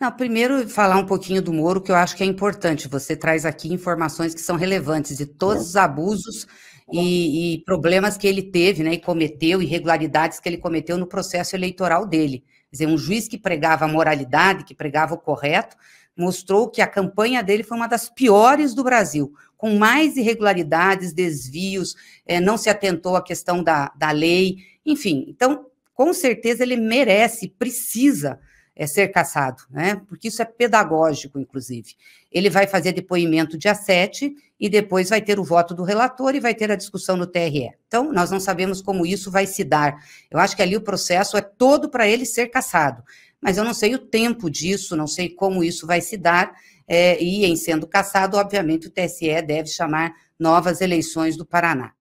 Não, primeiro, falar um pouquinho do Moro, que eu acho que é importante. Você traz aqui informações que são relevantes de todos os abusos e, e problemas que ele teve, né, e cometeu, irregularidades que ele cometeu no processo eleitoral dele. Quer dizer, um juiz que pregava a moralidade, que pregava o correto, mostrou que a campanha dele foi uma das piores do Brasil, com mais irregularidades, desvios, é, não se atentou à questão da, da lei, enfim. Então, com certeza, ele merece, precisa é, ser caçado, né? Porque isso é pedagógico, inclusive. Ele vai fazer depoimento dia 7 e depois vai ter o voto do relator e vai ter a discussão no TRE. Então, nós não sabemos como isso vai se dar. Eu acho que ali o processo é todo para ele ser caçado. Mas eu não sei o tempo disso, não sei como isso vai se dar. É, e em sendo caçado, obviamente, o TSE deve chamar novas eleições do Paraná.